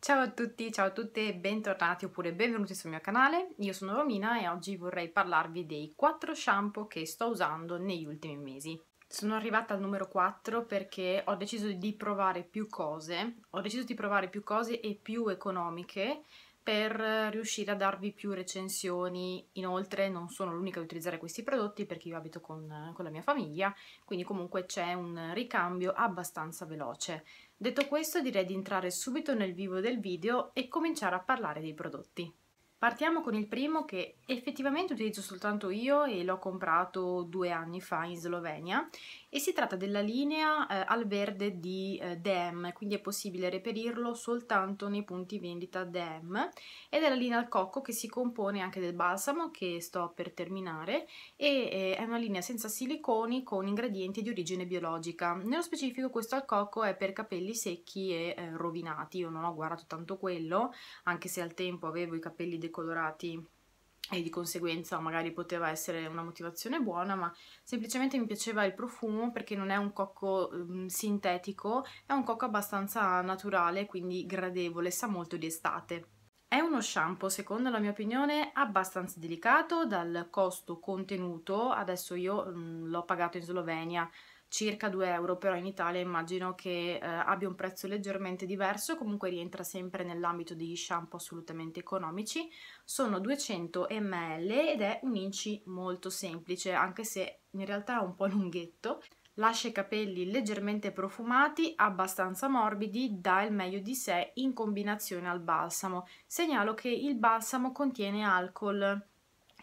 Ciao a tutti, ciao a tutte e bentornati oppure benvenuti sul mio canale. Io sono Romina e oggi vorrei parlarvi dei 4 shampoo che sto usando negli ultimi mesi. Sono arrivata al numero 4 perché ho deciso di provare più cose, ho deciso di provare più cose e più economiche per riuscire a darvi più recensioni. Inoltre non sono l'unica ad utilizzare questi prodotti perché io abito con, con la mia famiglia, quindi comunque c'è un ricambio abbastanza veloce Detto questo direi di entrare subito nel vivo del video e cominciare a parlare dei prodotti. Partiamo con il primo che effettivamente utilizzo soltanto io e l'ho comprato due anni fa in Slovenia e si tratta della linea eh, al verde di eh, DM, quindi è possibile reperirlo soltanto nei punti vendita DM ed è la linea al cocco che si compone anche del balsamo che sto per terminare e eh, è una linea senza siliconi con ingredienti di origine biologica. Nello specifico questo al cocco è per capelli secchi e eh, rovinati, io non ho guardato tanto quello anche se al tempo avevo i capelli del soldi colorati e di conseguenza magari poteva essere una motivazione buona, ma semplicemente mi piaceva il profumo perché non è un cocco um, sintetico, è un cocco abbastanza naturale, quindi gradevole, sa molto di estate. È uno shampoo, secondo la mia opinione, abbastanza delicato dal costo contenuto, adesso io mm, l'ho pagato in Slovenia circa 2 euro, però in Italia immagino che eh, abbia un prezzo leggermente diverso, comunque rientra sempre nell'ambito degli shampoo assolutamente economici. Sono 200 ml ed è un inci molto semplice, anche se in realtà è un po' lunghetto. Lascia i capelli leggermente profumati, abbastanza morbidi, dà il meglio di sé in combinazione al balsamo. Segnalo che il balsamo contiene alcol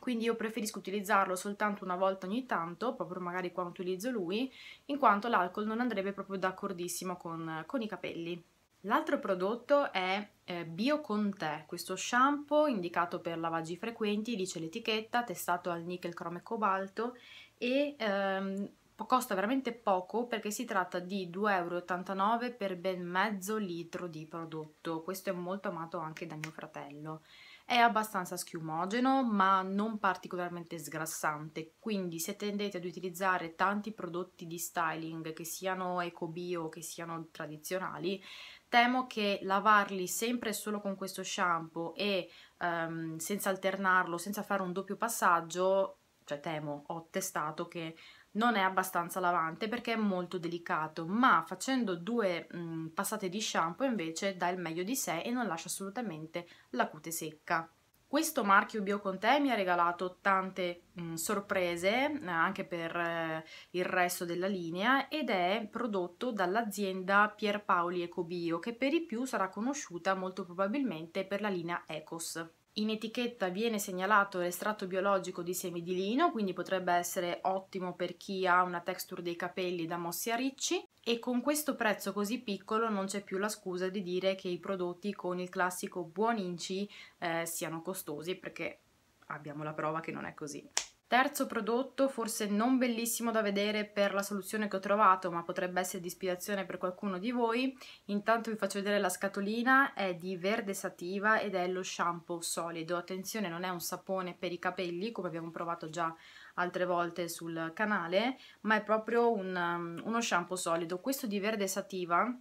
quindi io preferisco utilizzarlo soltanto una volta ogni tanto, proprio magari quando utilizzo lui, in quanto l'alcol non andrebbe proprio d'accordissimo con, con i capelli. L'altro prodotto è eh, Bio con te, questo shampoo indicato per lavaggi frequenti, dice l'etichetta, testato al nickel cromo e cobalto e ehm, costa veramente poco perché si tratta di 2,89 euro per ben mezzo litro di prodotto, questo è molto amato anche da mio fratello. È abbastanza schiumogeno ma non particolarmente sgrassante, quindi se tendete ad utilizzare tanti prodotti di styling che siano eco-bio, che siano tradizionali, temo che lavarli sempre e solo con questo shampoo e um, senza alternarlo, senza fare un doppio passaggio, cioè temo, ho testato che non è abbastanza lavante perché è molto delicato, ma facendo due mh, mm, passate di shampoo invece dà il meglio di sé e non lascia assolutamente la cute secca. Questo marchio Bio con te mi ha regalato tante mh, mm, sorprese eh, anche per eh, il resto della linea ed è prodotto dall'azienda Pierpaoli Eco Bio che per i più sarà conosciuta molto probabilmente per la linea Ecos. In etichetta viene segnalato l'estratto biologico di semi di lino, quindi potrebbe essere ottimo per chi ha una texture dei capelli da mossi a ricci e con questo prezzo così piccolo non c'è più la scusa di dire che i prodotti con il classico buon inci eh, siano costosi perché abbiamo la prova che non è così. Terzo prodotto, forse non bellissimo da vedere per la soluzione che ho trovato, ma potrebbe essere di ispirazione per qualcuno di voi. Intanto vi faccio vedere la scatolina, è di verde sativa ed è lo shampoo solido. Attenzione, non è un sapone per i capelli, come abbiamo provato già altre volte sul canale, ma è proprio un, um, uno shampoo solido. Questo di verde sativa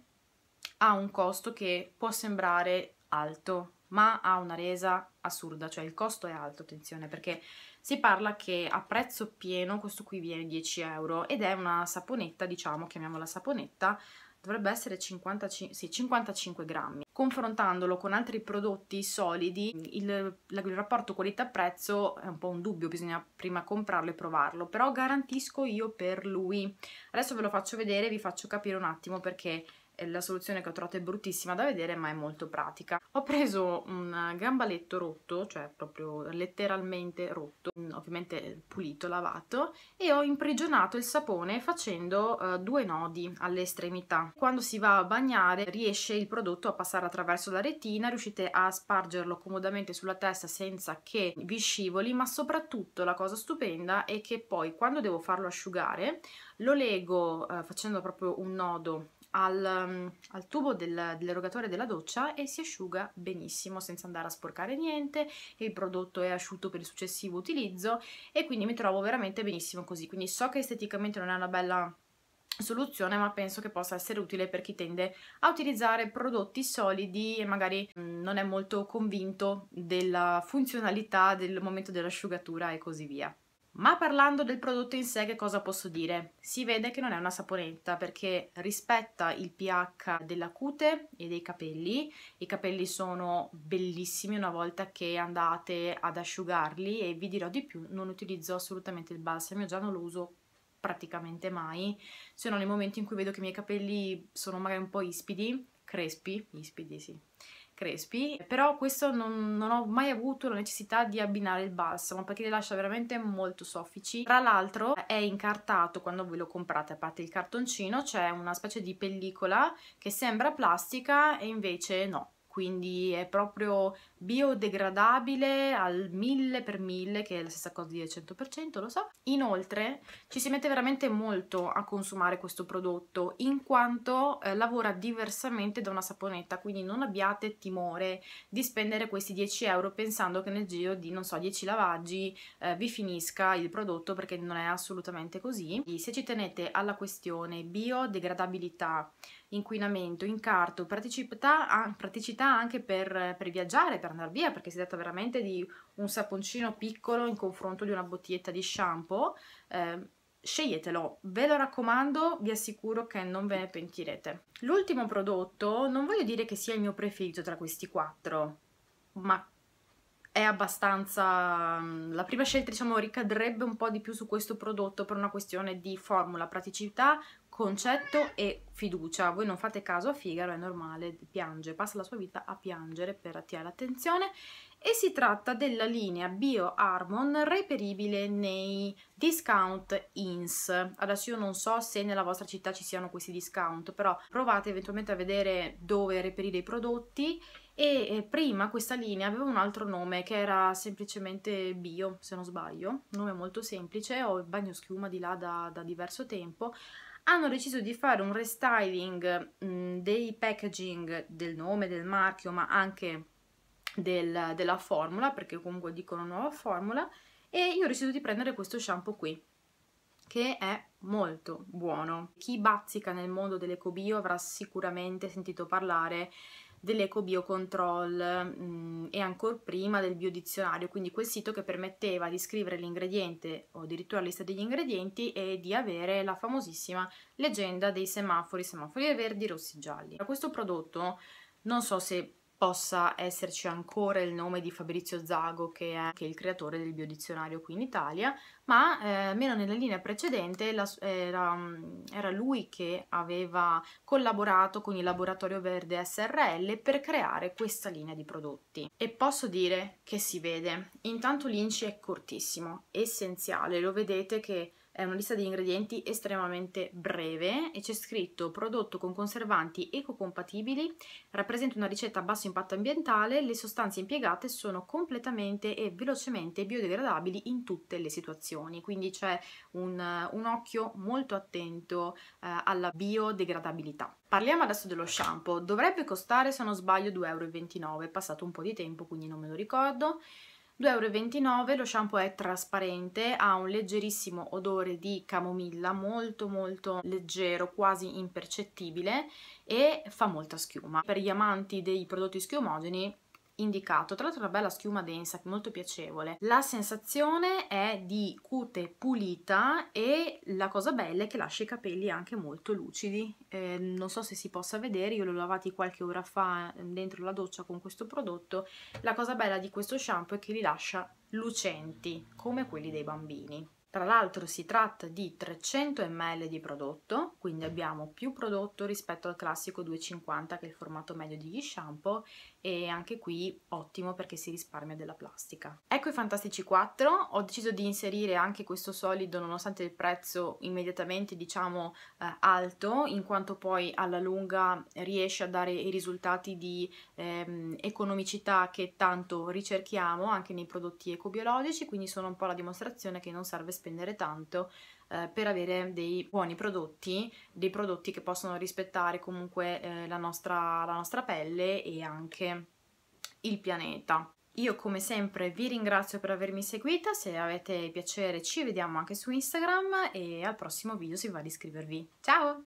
ha un costo che può sembrare alto, ma ha una resa assurda, cioè il costo è alto, attenzione, perché si parla che a prezzo pieno questo qui viene 10 euro ed è una saponetta, diciamo, chiamiamola saponetta, dovrebbe essere 55, sì, 55 grammi. Confrontandolo con altri prodotti solidi, il, il rapporto qualità-prezzo è un po' un dubbio, bisogna prima comprarlo e provarlo, però garantisco io per lui. Adesso ve lo faccio vedere, vi faccio capire un attimo perché la soluzione che ho trovato è bruttissima da vedere ma è molto pratica. Ho preso un gambaletto rotto, cioè proprio letteralmente rotto, mm, ovviamente pulito, lavato, e ho imprigionato il sapone facendo uh, due nodi alle estremità. Quando si va a bagnare riesce il prodotto a passare attraverso la retina, riuscite a spargerlo comodamente sulla testa senza che vi scivoli, ma soprattutto la cosa stupenda è che poi quando devo farlo asciugare lo lego eh, facendo proprio un nodo al, al tubo del, dell'erogatore della doccia e si asciuga benissimo senza andare a sporcare niente il prodotto è asciutto per il successivo utilizzo e quindi mi trovo veramente benissimo così quindi so che esteticamente non è una bella soluzione ma penso che possa essere utile per chi tende a utilizzare prodotti solidi e magari mm, non è molto convinto della funzionalità del momento dell'asciugatura e così via. Ma parlando del prodotto in sé, che cosa posso dire? Si vede che non è una saponetta perché rispetta il pH della cute e dei capelli. I capelli sono bellissimi una volta che andate ad asciugarli e vi dirò di più, non utilizzo assolutamente il balsamo, già non lo uso praticamente mai, se non nei momenti in cui vedo che i miei capelli sono magari un po' ispidi, crespi, ispidi sì, Crespi, però questo non, non, ho mai avuto la necessità di abbinare il balsamo perché li lascia veramente molto soffici. Tra l'altro è incartato quando voi lo comprate, a parte il cartoncino, c'è una specie di pellicola che sembra plastica e invece no quindi è proprio biodegradabile al 1000 per 1000 che è la stessa cosa di 100% lo so inoltre ci si mette veramente molto a consumare questo prodotto in quanto eh, lavora diversamente da una saponetta quindi non abbiate timore di spendere questi 10 euro pensando che nel giro di non so 10 lavaggi eh, vi finisca il prodotto perché non è assolutamente così quindi se ci tenete alla questione biodegradabilità inquinamento, incarto, praticità, praticità anche per, per, viaggiare, per andare via, perché si tratta veramente di un saponcino piccolo in confronto di una bottiglietta di shampoo. Eh, sceglietelo, ve lo raccomando, vi assicuro che non ve ne pentirete. L'ultimo prodotto, non voglio dire che sia il mio preferito tra questi quattro, ma è abbastanza... Mm, la prima scelta diciamo ricadrebbe un po' di più su questo prodotto per una questione di formula, praticità, concetto e fiducia. Voi non fate caso a Figaro, è normale, piange, passa la sua vita a piangere per attirare l'attenzione e si tratta della linea Bio Harmon reperibile nei discount INS. Adesso io non so se nella vostra città ci siano questi discount, però provate eventualmente a vedere dove reperire i prodotti e eh, prima questa linea aveva un altro nome che era semplicemente Bio, se non sbaglio, un nome molto semplice, ho il bagno schiuma di là da, da diverso tempo, hanno deciso di fare un restyling mh, mm, dei packaging del nome, del marchio, ma anche del, della formula, perché comunque dicono nuova formula, e io ho deciso di prendere questo shampoo qui, che è molto buono. Chi bazzica nel mondo dell'ecobio avrà sicuramente sentito parlare dell'ecobiocontrol mh, mm, e ancora prima del biodizionario, quindi quel sito che permetteva di scrivere l'ingrediente o addirittura la lista degli ingredienti e di avere la famosissima leggenda dei semafori, semafori verdi, rossi, gialli. questo prodotto non so se possa esserci ancora il nome di Fabrizio Zago che è, che è il creatore del biodizionario qui in Italia, ma eh, meno nella linea precedente la, era, mm, era lui che aveva collaborato con il Laboratorio Verde SRL per creare questa linea di prodotti. E posso dire che si vede, intanto l'inci è cortissimo, essenziale, lo vedete che è una lista di ingredienti estremamente breve e c'è scritto prodotto con conservanti ecocompatibili, rappresenta una ricetta a basso impatto ambientale, le sostanze impiegate sono completamente e velocemente biodegradabili in tutte le situazioni, quindi c'è un, un occhio molto attento eh, alla biodegradabilità. Parliamo adesso dello shampoo, dovrebbe costare se non sbaglio 2,29 euro, è passato un po' di tempo quindi non me lo ricordo, 2,29€ lo shampoo è trasparente, ha un leggerissimo odore di camomilla, molto molto leggero, quasi impercettibile e fa molta schiuma. Per gli amanti dei prodotti schiumogeni indicato, tra l'altro una bella schiuma densa, molto piacevole. La sensazione è di cute pulita e la cosa bella è che lascia i capelli anche molto lucidi. Eh, non so se si possa vedere, io l'ho lavati qualche ora fa ehm, dentro la doccia con questo prodotto. La cosa bella di questo shampoo è che li lascia lucenti, come quelli dei bambini. Tra l'altro si tratta di 300 ml di prodotto, quindi abbiamo più prodotto rispetto al classico 250 che è il formato medio degli shampoo e anche qui ottimo perché si risparmia della plastica. Ecco i Fantastici 4, ho deciso di inserire anche questo solido nonostante il prezzo immediatamente diciamo eh, alto in quanto poi alla lunga riesce a dare i risultati di ehm, economicità che tanto ricerchiamo anche nei prodotti ecobiologici quindi sono un po' la dimostrazione che non serve spendere tanto eh, per avere dei buoni prodotti, dei prodotti che possono rispettare comunque eh, la, nostra, la nostra pelle e anche il pianeta. Io come sempre vi ringrazio per avermi seguita, se avete piacere ci vediamo anche su Instagram e al prossimo video si va ad iscrivervi. Ciao!